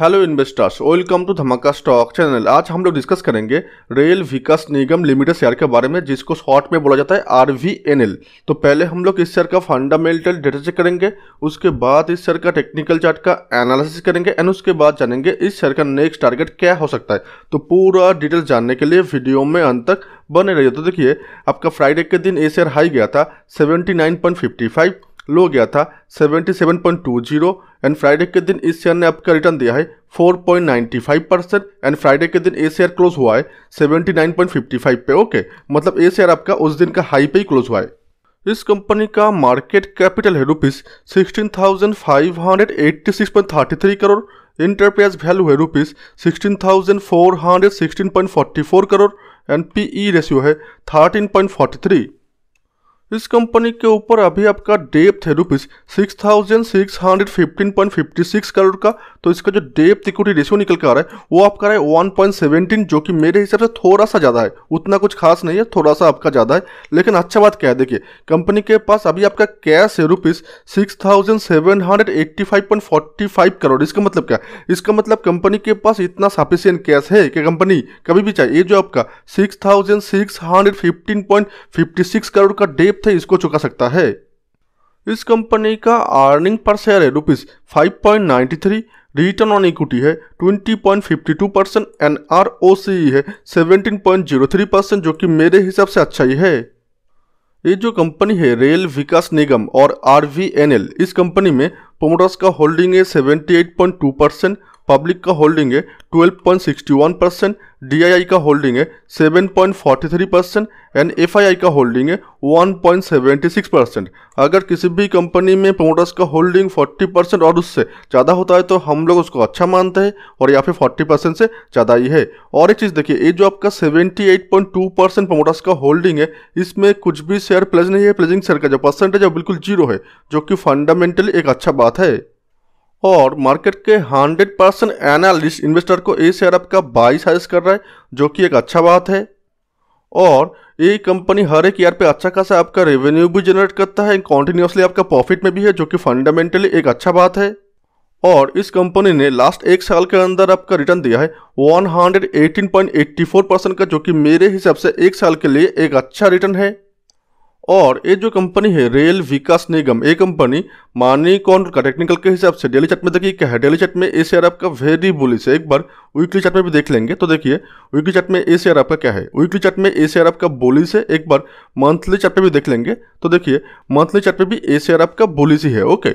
hello investors welcome to Dhamaka stock channel आज हम लोग डिस्कस करेंगे rail Vikas Nigam limited share के बारे में जिसको शॉर्ट में बोला जाता है आर तो पहले हम लोग इस शेयर का फंडामेंटल डेटा चेक करेंगे उसके बाद इस शेयर का टेक्निकल चार्ट का एनालिसिस करेंगे एंड उसके बाद जानेंगे इस शेयर का नेक्स्ट टारगेट क्या हो सकता है तो पूरा डिटेल जानने के लिए वीडियो में अंत तक बने रहिए तो देखिए आपका फ्राइडे के दिन ये शेयर हाई गया था सेवेंटी लो गया था seventy seven point two zero and Friday के दिन इस शेयर ने आपका रिटर्न दिया है four point ninety five percent and Friday के दिन ए शेयर क्लोज हुआ है seventy nine point fifty five पे ओके मतलब ए शेयर आपका उस दिन का हाई पे ही क्लोज हुआ है इस कंपनी का मार्केट कैपिटल है rupees sixteen thousand five hundred eighty six point thirty three crore enterprise value है rupees sixteen thousand four hundred sixteen point forty four crore and P E ratio है थर्टीन पॉइंट फोर्टी थ्री इस company के ऊपर अभी आपका depth है rupees six thousand six hundred fifteen point fifty six crore का तो इसका जो डेप्थ इक्विटी रेशियो निकल के आ रहा है वो आपका है वन पॉइंट सेवेंटीन जो कि मेरे हिसाब से थोड़ा सा ज़्यादा है उतना कुछ खास नहीं है थोड़ा सा आपका ज़्यादा है लेकिन अच्छा बात क्या है देखिए कंपनी के पास अभी आपका कैश है rupees six thousand seven hundred eighty five point forty five crore इसका मतलब क्या इसका मतलब कंपनी के पास इतना सफिशियंट कैश है कि कंपनी कभी भी चाहिए ये जो आपका six thousand six hundred fifteen point fifty six crore का डेप संकेत थे इसको चुका सकता है इस कंपनी का अर्निंग पर शेयर है rupees five point return on equity है twenty two percent and R O C है थ्री परसेंट जो कि मेरे हिसाब से अच्छा ही है ये जो कंपनी है रेल विकास निगम और आर इस कंपनी में प्रोमोटर्स का होल्डिंग है seventy eight point two percent public का होल्डिंग है 12.61 परसेंट डी का होल्डिंग है 7.43 परसेंट एंड एफ का होल्डिंग है 1.76 परसेंट अगर किसी भी कंपनी में प्रोमोटर्स का होल्डिंग 40 परसेंट और उससे ज़्यादा होता है तो हम लोग उसको अच्छा मानते हैं और या फिर 40 परसेंट से ज़्यादा ही है और एक चीज़ देखिए ये जो आपका 78.2 परसेंट प्रोमोटर्स का होल्डिंग है इसमें कुछ भी शेयर प्लेज नहीं है प्लेजिंग शेयर का जो परसेंटेज है बिल्कुल जीरो है जो कि फंडामेंटली एक अच्छा बात है और मार्केट के 100 परसेंट एनालिस्ट इन्वेस्टर को ए शेयर आपका बाई सजेस्ट कर रहा है जो कि एक अच्छा बात है और ये कंपनी हर एक ईयर पे अच्छा खासा आपका रेवेन्यू भी जनरेट करता है कॉन्टिन्यूसली आपका प्रॉफिट में भी है जो कि फंडामेंटली एक अच्छा बात है और इस कंपनी ने लास्ट एक साल के अंदर आपका रिटर्न दिया है 118.84 परसेंट का जो कि मेरे हिसाब से एक साल के लिए एक अच्छा रिटर्न है और ये जो कंपनी है रेल विकास निगम ये कंपनी मानी कौन का टेक्निकल के हिसाब से डेली चार्ट में देखिए क्या है डेली चार्ट में ए शेयर आपका वेरी बुलिस है एक बार वीकली चार्ट में भी देख लेंगे तो देखिए वीकली चार्ट में ए शेयर आपका क्या है वीकली चार्ट में ए शेयर आपका बुलिस है एक बार मंथली चार्ट में भी देख लेंगे तो देखिए मंथली चार्ट में भी ए शेयर आपका बुलिस ही है ओके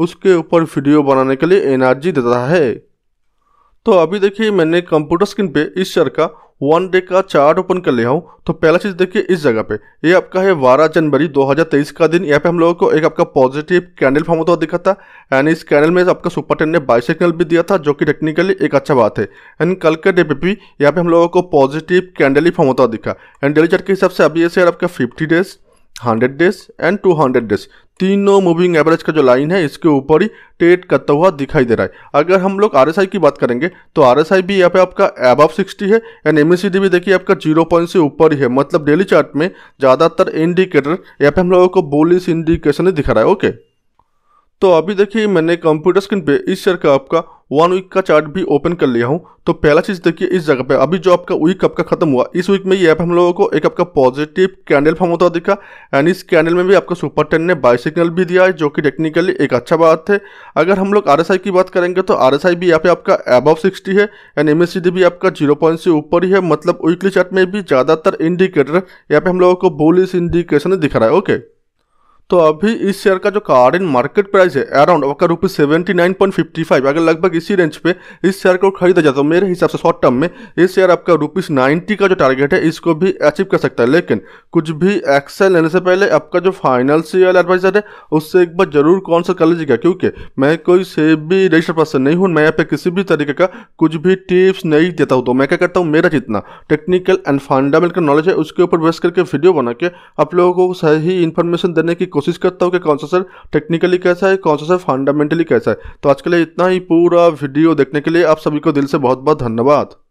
उसके ऊपर वीडियो बनाने के लिए एनर्जी देता है तो अभी देखिए मैंने कंप्यूटर स्क्रीन पे इस शेयर का वन डे का चार्ट ओपन कर लिया हूँ तो पहला चीज़ देखिए इस जगह पे ये आपका है बारह जनवरी 2023 का दिन यहाँ पे हम लोगों को एक आपका पॉजिटिव कैंडल फॉर्म होता हुआ दिखा था एंड इस कैंडल में आपका सुपर टेन ने सिग्नल भी दिया था जो कि टेक्निकली एक अच्छा बात है एंड कल के डे पे भी यहाँ पे हम लोगों को पॉजिटिव कैंडल ही फॉर्म होता हुआ दिखा एंड डेली चार्ट के हिसाब से अभी ये शेयर आपका fifty days hundred days and two hundred days तीनों मूविंग एवरेज का जो लाइन है इसके ऊपर ही ट्रेड करता हुआ दिखाई दे रहा है अगर हम लोग आर की बात करेंगे तो आर भी यहाँ पे आपका एबव 60 है एंड एम भी देखिए आपका जीरो पॉइंट से ऊपर ही है मतलब डेली चार्ट में ज़्यादातर इंडिकेटर यहाँ पे हम लोगों को बोलिस इंडिकेशन ही दिखा रहा है ओके तो अभी देखिए मैंने कंप्यूटर स्क्रीन पे इस शेयर का आपका वन वीक का चार्ट भी ओपन कर लिया हूँ तो पहला चीज़ देखिए इस जगह पे अभी जो आपका वीक आपका खत्म हुआ इस वीक में ये ऐप हम लोगों को एक आपका पॉजिटिव कैंडल फॉर्म होता दिखा एंड इस कैंडल में भी आपका सुपर टेन ने बाई सिग्नल भी दिया है जो कि टेक्निकली एक अच्छा बात है अगर हम लोग आर की बात करेंगे तो आर भी यहाँ पे आपका एबव सिक्सटी है एंड एम भी आपका जीरो पॉइंट से ऊपर ही है मतलब वीकली चार्ट में भी ज़्यादातर इंडिकेटर यहाँ पे हम लोगों को बोलिस इंडिकेशन दिख रहा है ओके तो अभी इस शेयर का जो कारेंट मार्केट प्राइस है अराउंड आपका rupees seventy nine point fifty five अगर लगभग इसी रेंज पे इस शेयर को खरीदा जाए तो मेरे हिसाब से शॉर्ट टर्म में इस शेयर आपका रुपीज नाइन्टी का जो टारगेट है इसको भी अचीव कर सकता है लेकिन कुछ भी एक्शन लेने से पहले आपका जो फाइनेंशियल एडवाइजर है उससे एक बार जरूर कॉन्सल्ट कर लीजिएगा क्योंकि मैं कोई से भी रजिस्टर पर्सन नहीं हूँ मैं यहाँ पे किसी भी तरीके का कुछ भी टिप्स नहीं देता हूँ तो मैं क्या करता हूँ मेरा जितना टेक्निकल एंड फंडामेंटल नॉलेज है उसके ऊपर बेस करके वीडियो बना के आप लोगों को सही इन्फॉर्मेशन देने की कोशिश करता हूँ कि कौन सा सर टेक्निकली कैसा है कौन सा सर फंडामेंटली कैसा है तो आज के लिए इतना ही पूरा वीडियो देखने के लिए आप सभी को दिल से बहुत बहुत धन्यवाद